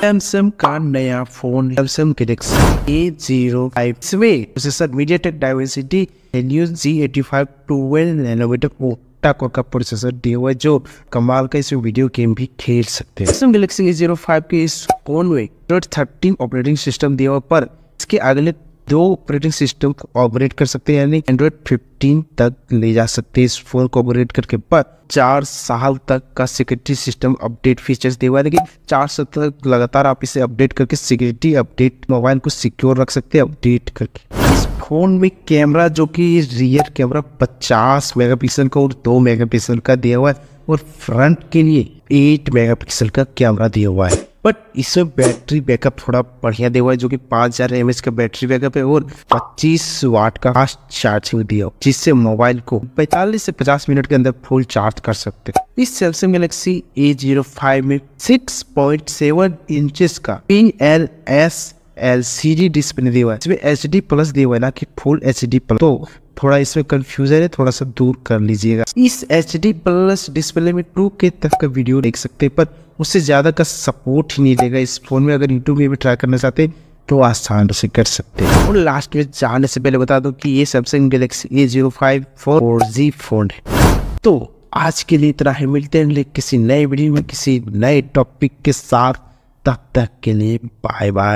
Samsung का नया phone Samsung Galaxy A zero MediaTek का प्रोसेसर दिया हुआ जो कमाल का इसमें वीडियो गेम भी खेल सकते हैं Samsung Galaxy A zero five के इस फोन में थर्टीन ऑपरेटिंग सिस्टम दिया हुआ पर इसके अगले दो ऑपरेटिंग सिस्टम को ऑपरेट कर सकते हैं यानी एंड्रॉयड 15 तक ले जा सकते हैं इस फोन को ऑपरेट करके पर चार साल तक का सिक्योरिटी सिस्टम अपडेट फीचर्स दे हुआ है देखिए चार साल तक लगातार आप इसे अपडेट करके सिक्योरिटी अपडेट मोबाइल को सिक्योर रख सकते हैं अपडेट करके इस फोन में कैमरा जो कि रियर कैमरा मेगा पिक्सल का और दो मेगा का दिया हुआ है और फ्रंट के लिए एट मेगा का कैमरा दिया हुआ है बट इसमें बैटरी बैकअप थोड़ा बढ़िया दे हुआ है जो कि 5000 हजार एम एच का बैटरी बैकअप है और पच्चीस वाट का फास्ट चार्जिंग दिया है जिससे मोबाइल को 45 से पचास मिनट के अंदर फुल चार्ज कर सकते हैं इस Samsung Galaxy A zero five में सिक्स पॉइंट सेवन इंच का P L S L C D display दिया हुआ है इसमें एच डी प्लस दिया हुआ है ना कि फुल एच डी प्लस तो थोड़ा इसमें कंफ्यूजन है थोड़ा सा दूर कर लीजिएगा इस एच डी प्लस डिस्प्ले में टू के तक का वीडियो देख सकते हैं पर उससे ज़्यादा का सपोर्ट ही नहीं देगा इस फ़ोन में अगर यूट्यूब में भी ट्राई करना चाहते हैं तो आसान से कर सकते हैं और लास्ट में जाने से पहले बता दो कि ये Samsung Galaxy A zero five four four G phone है तो आज के लिए इतना है मिलते हैं किसी नए वीडियो में किसी नए टॉपिक के साथ तब तक के लिए बाय बाय